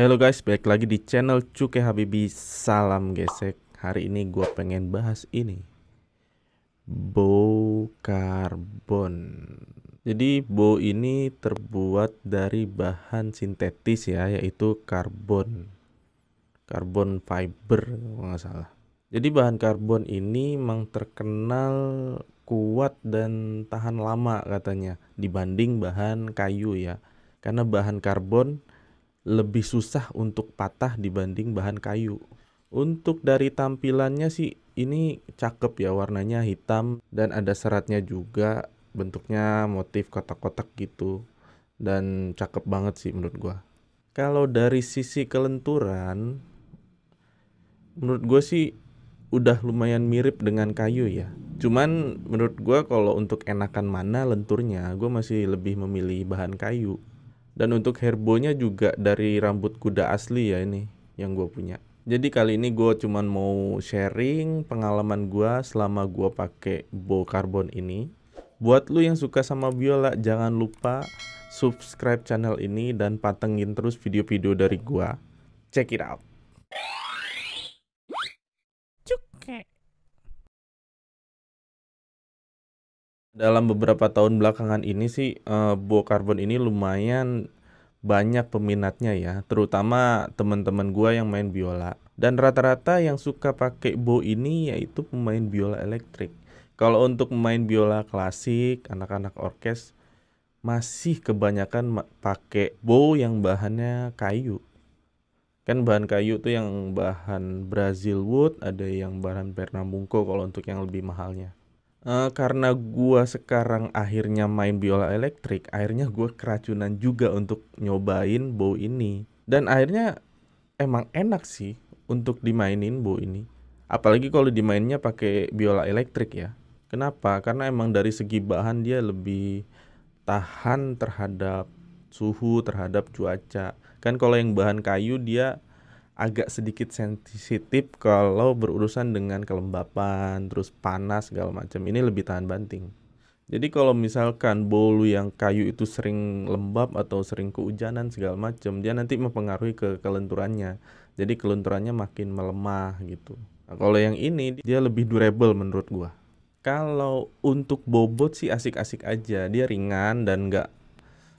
Halo guys, balik lagi di channel Cuke Habibi Salam Gesek Hari ini gue pengen bahas ini Bow karbon Jadi bow ini terbuat dari bahan sintetis ya Yaitu karbon Karbon fiber kalau nggak salah Jadi bahan karbon ini memang terkenal kuat dan tahan lama katanya Dibanding bahan kayu ya Karena bahan karbon lebih susah untuk patah dibanding bahan kayu. Untuk dari tampilannya sih ini cakep ya warnanya hitam dan ada seratnya juga bentuknya motif kotak-kotak gitu dan cakep banget sih menurut gua. Kalau dari sisi kelenturan menurut gue sih udah lumayan mirip dengan kayu ya. Cuman menurut gua kalau untuk enakan mana lenturnya, gue masih lebih memilih bahan kayu. Dan untuk herbonya juga dari rambut kuda asli ya ini yang gue punya. Jadi kali ini gue cuman mau sharing pengalaman gue selama gue pakai bow carbon ini. Buat lu yang suka sama biola jangan lupa subscribe channel ini dan patengin terus video-video dari gue. Check it out. Dalam beberapa tahun belakangan ini sih, uh, eh, buah Karbon ini lumayan banyak peminatnya ya, terutama teman-teman gua yang main biola. Dan rata-rata yang suka pakai bow ini yaitu pemain biola elektrik. Kalau untuk pemain biola klasik, anak-anak orkes, masih kebanyakan pakai Bow yang bahannya kayu. Kan bahan kayu tuh yang bahan Brazil wood, ada yang bahan Pernambuco kalau untuk yang lebih mahalnya. Uh, karena gua sekarang akhirnya main biola elektrik, akhirnya gua keracunan juga untuk nyobain bow ini. Dan akhirnya emang enak sih untuk dimainin bow ini. Apalagi kalau dimainnya pakai biola elektrik ya. Kenapa? Karena emang dari segi bahan dia lebih tahan terhadap suhu, terhadap cuaca. Kan kalau yang bahan kayu dia agak sedikit sensitif kalau berurusan dengan kelembapan, terus panas segala macam. Ini lebih tahan banting. Jadi kalau misalkan bolu yang kayu itu sering lembab atau sering kehujanan segala macam, dia nanti mempengaruhi ke kelenturannya. Jadi kelenturannya makin melemah gitu. Nah, kalau yang ini dia lebih durable menurut gua. Kalau untuk bobot sih asik-asik aja, dia ringan dan nggak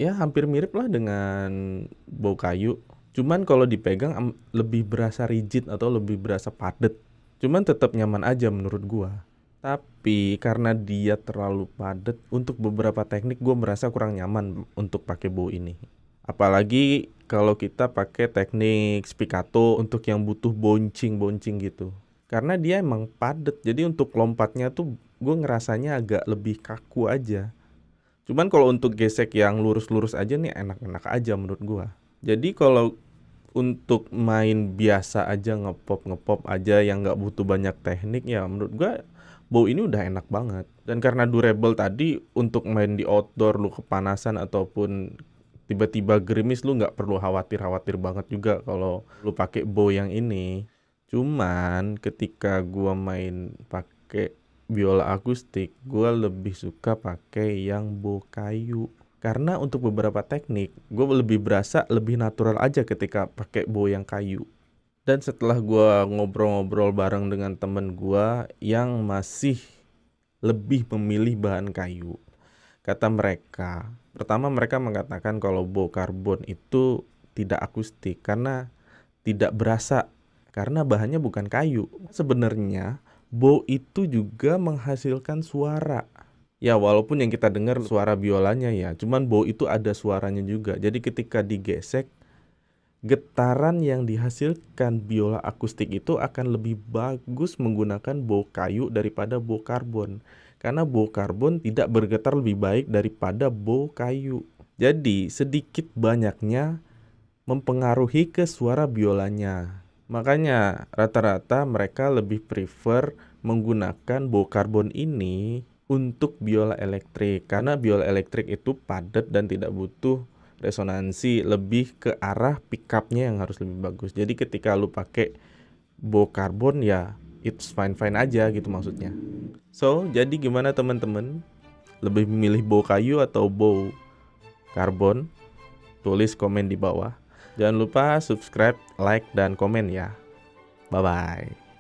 ya hampir mirip lah dengan bau kayu Cuman kalau dipegang lebih berasa rigid atau lebih berasa padet. Cuman tetap nyaman aja menurut gua. Tapi karena dia terlalu padet untuk beberapa teknik gua merasa kurang nyaman untuk pakai bow ini. Apalagi kalau kita pakai teknik spikato untuk yang butuh boncing-boncing gitu. Karena dia emang padet jadi untuk lompatnya tuh gue ngerasanya agak lebih kaku aja. Cuman kalau untuk gesek yang lurus-lurus aja nih enak-enak aja menurut gue. Jadi kalau untuk main biasa aja ngepop ngepop aja yang nggak butuh banyak teknik ya menurut gua bow ini udah enak banget dan karena durable tadi untuk main di outdoor lu kepanasan ataupun tiba-tiba gerimis lu nggak perlu khawatir khawatir banget juga kalau lu pakai bow yang ini cuman ketika gua main pakai biola akustik gua lebih suka pakai yang bow kayu karena untuk beberapa teknik gue lebih berasa lebih natural aja ketika pakai bow yang kayu dan setelah gue ngobrol-ngobrol bareng dengan temen gue yang masih lebih memilih bahan kayu kata mereka pertama mereka mengatakan kalau bow karbon itu tidak akustik karena tidak berasa karena bahannya bukan kayu sebenarnya bow itu juga menghasilkan suara Ya walaupun yang kita dengar suara biolanya ya, cuman bow itu ada suaranya juga. Jadi ketika digesek, getaran yang dihasilkan biola akustik itu akan lebih bagus menggunakan bow kayu daripada bow karbon. Karena bow karbon tidak bergetar lebih baik daripada bow kayu. Jadi sedikit banyaknya mempengaruhi ke suara biolanya. Makanya rata-rata mereka lebih prefer menggunakan bow karbon ini untuk biola elektrik karena biola elektrik itu padat dan tidak butuh resonansi lebih ke arah pickupnya yang harus lebih bagus jadi ketika lu pakai bow karbon ya it's fine fine aja gitu maksudnya so jadi gimana teman-teman lebih memilih bow kayu atau bow karbon tulis komen di bawah jangan lupa subscribe like dan komen ya bye bye